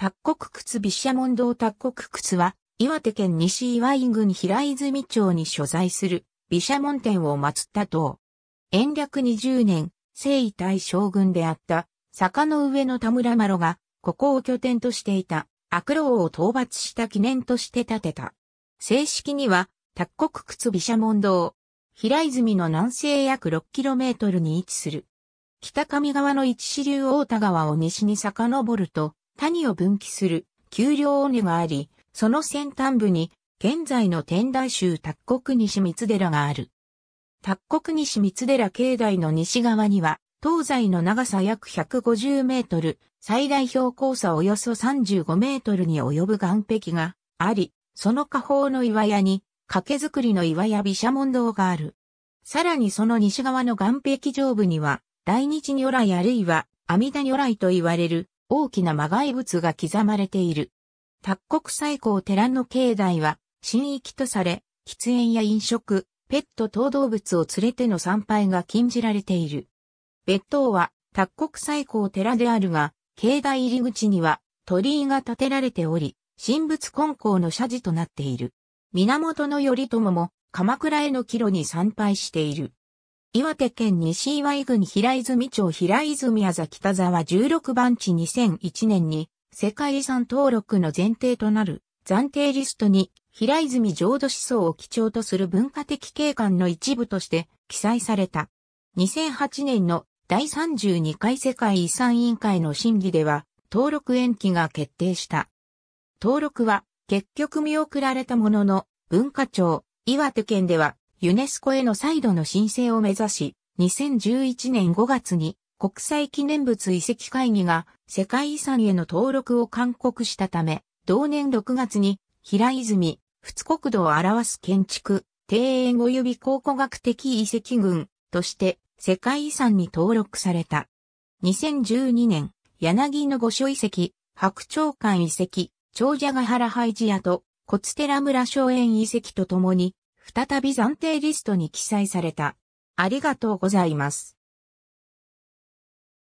モ国ド毘沙門堂ク国ツは、岩手県西岩井郡平泉町に所在する、毘沙門天を祀った塔。延暦20年、征夷大将軍であった、坂の上の田村麻呂が、ここを拠点としていた、悪老を討伐した記念として建てた。正式には、卓国靴毘沙門堂。平泉の南西約 6km に位置する。北上川の一支流大田川を西に遡ると、谷を分岐する丘陵尾根があり、その先端部に現在の天台宗達国西三寺がある。達国西三寺境内の西側には、東西の長さ約150メートル、最大標高差およそ35メートルに及ぶ岩壁があり、その下方の岩屋に、掛け作りの岩屋毘沙門堂がある。さらにその西側の岩壁上部には、大日如来あるいは阿弥陀如来と言われる大きな魔害物が刻まれている。卓国最高寺の境内は、神域とされ、喫煙や飲食、ペット等動物を連れての参拝が禁じられている。別当は、卓国最高寺であるが、境内入り口には鳥居が建てられており、神仏根校の社寺となっている。源頼朝も鎌倉への帰路に参拝している。岩手県西岩井郡平泉町平泉あざ北沢16番地2001年に世界遺産登録の前提となる暫定リストに平泉浄土思想を基調とする文化的景観の一部として記載された。2008年の第32回世界遺産委員会の審議では登録延期が決定した。登録は結局見送られたものの文化庁、岩手県ではユネスコへの再度の申請を目指し、2011年5月に国際記念物遺跡会議が世界遺産への登録を勧告したため、同年6月に平泉、仏国土を表す建築、庭園及び考古学的遺跡群として世界遺産に登録された。2012年、柳の御所遺跡、白鳥館遺跡、長者ヶ原ハイジアと、小津寺村荘園遺跡とともに、再び暫定リストに記載された。ありがとうございます。